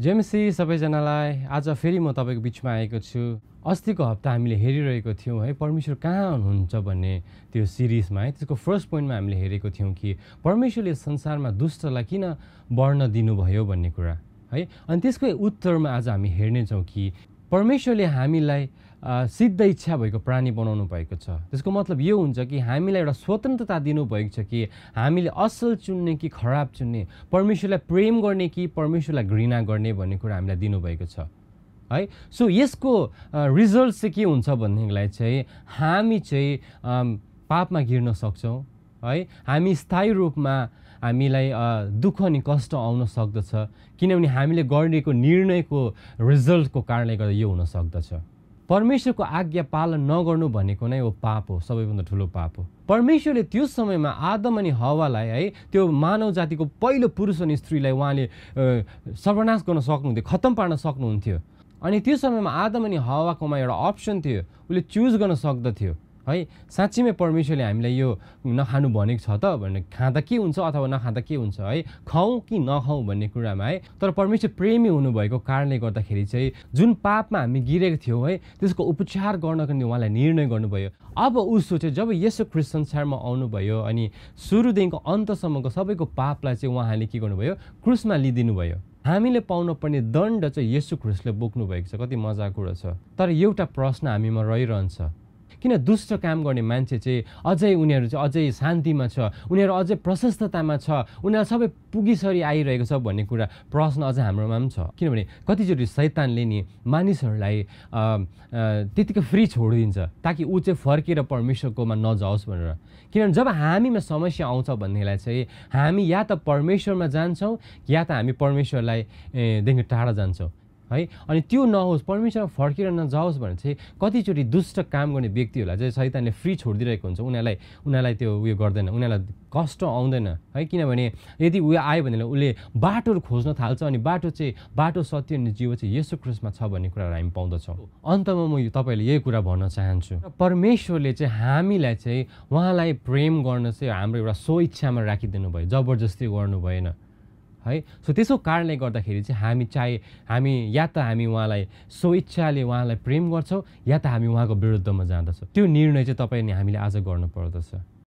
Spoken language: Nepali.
जेमसी सबैजनालाई आज फेरि म तपाईँको बिचमा आएको छु अस्तिको हप्ता हामीले हेरिरहेको थियौँ है परमेश्वर कहाँ हुनुहुन्छ भन्ने त्यो सिरिजमा है त्यसको फर्स्ट पोइन्टमा हामीले हेरेको थियौँ कि परमेश्वरले संसारमा दुष्टलाई किन बढ्न दिनुभयो भन्ने कुरा है अनि त्यसको उत्तरमा आज हामी हेर्नेछौँ कि परमेश्वरले हामीलाई सिद्ध इच्छा भएको प्राणी बनाउनु भएको छ त्यसको मतलब यो हुन्छ कि हामीलाई एउटा स्वतन्त्रता दिनुभएको छ कि हामीले असल चुन्ने कि खराब चुन्ने परमेश्वरलाई प्रेम गर्ने कि परमेश्वरलाई घृणा गर्ने भन्ने कुरा हामीलाई दिनुभएको छ है सो यसको रिजल्ट चाहिँ के हुन्छ भनेदेखिलाई चाहिँ हामी चाहिँ पापमा घिर्न सक्छौँ है हामी स्थायी रूपमा हामीलाई दुःख अनि कष्ट आउन सक्दछ किनभने हामीले गरिएको निर्णयको रिजल्टको कारणले गर्दा यो हुन सक्दछ परमेश्वरको आज्ञा पालन नगर्नु भनेको नै हो पाप हो सबैभन्दा ठुलो पाप हो परमेश्वरले त्यो समयमा आदम अनि हवालाई है त्यो मानव जातिको पहिलो पुरुष अनि स्त्रीलाई उहाँले सर्वनाश गर्न सक्नुहुन्थ्यो खत्तम पार्न सक्नुहुन्थ्यो अनि त्यो समयमा आदम अनि हवाकोमा एउटा अप्सन थियो उसले चुज गर्न सक्दथ्यो है साँच्चीमै परमेश्वरले हामीलाई यो नखानु भनेको छ त भने खाँदा के हुन्छ अथवा नखाँदा के हुन्छ है खाउँ कि नखाउँ भन्ने कुरामा है तर परमेश्वर प्रेमी हुनुभएको कारणले गर्दाखेरि चाहिँ जुन पापमा हामी गिरेको थियौँ है त्यसको उपचार गर्नको निम्ति उहाँलाई निर्णय गर्नुभयो अब उसो चाहिँ जब यसो ख्रिस संसारमा आउनुभयो अनि सुरुदेखिको अन्तसम्मको सबैको पापलाई चाहिँ उहाँले के गर्नुभयो क्रुसमा लिइदिनु भयो हामीले पाउनुपर्ने दण्ड चाहिँ यसो ख्रिस्टले बोक्नु भएको छ कति मजाको कुरो छ तर एउटा प्रश्न हामीमा रहिरहन्छ किन दुष्ट काम गर्ने मान्छे चाहिँ अझै उनीहरू चाहिँ अझै शान्तिमा छ उनीहरू अझै प्रशस्ततामा छ उनीहरू सबै पुगिसरी आइरहेको छ भन्ने कुरा प्रश्न अझ हाम्रोमा पनि छ किनभने कतिचोटि सैतानले नि मानिसहरूलाई त्यतिकै फ्री छोडिदिन्छ ताकि ऊ चाहिँ फर्केर परमेश्वरकोमा नजाओस् भनेर किनभने जब हामीमा समस्या आउँछ भन्नेलाई चाहिँ हामी या त परमेश्वरमा जान्छौँ या त हामी परमेश्वरलाई देखि टाढा जान्छौँ है अनि त्यो नहोस् परमेश्वर फर्केर नजाओस् भने चाहिँ कतिचोटि दुष्ट काम गर्ने व्यक्तिहरूलाई चाहिँ सैतानले फ्री छोडिदिइरहेको हुन्छ उनीहरूलाई उनीहरूलाई त्यो उयो गर्दैन उनीहरूलाई कष्ट आउँदैन है किनभने यदि उयो आयो भने उसले बाटोहरू खोज्न थाल्छ अनि बाटो चाहिँ बाटो सत्य अनि जीव चाहिँ यसो क्रुसमा छ भन्ने कुराहरू हामी पाउँदछौँ अन्तमा म तपाईँले यही कुरा भन्न चाहन्छु परमेश्वरले चाहिँ हामीलाई चाहिँ उहाँलाई प्रेम गर्न चाहिँ हाम्रो एउटा सो इच्छामा राखिदिनु भयो जबरजस्ती गर्नु भएन है सो त्यसो कारणले गर्दाखेरि चाहिँ हामी चाहे हामी या त हामी उहाँलाई स्वेच्छाले उहाँलाई प्रेम गर्छौँ या त हामी उहाँको विरुद्धमा जाँदछौँ त्यो निर्णय चाहिँ तपाईँले हामीले आज गर्नुपर्दछ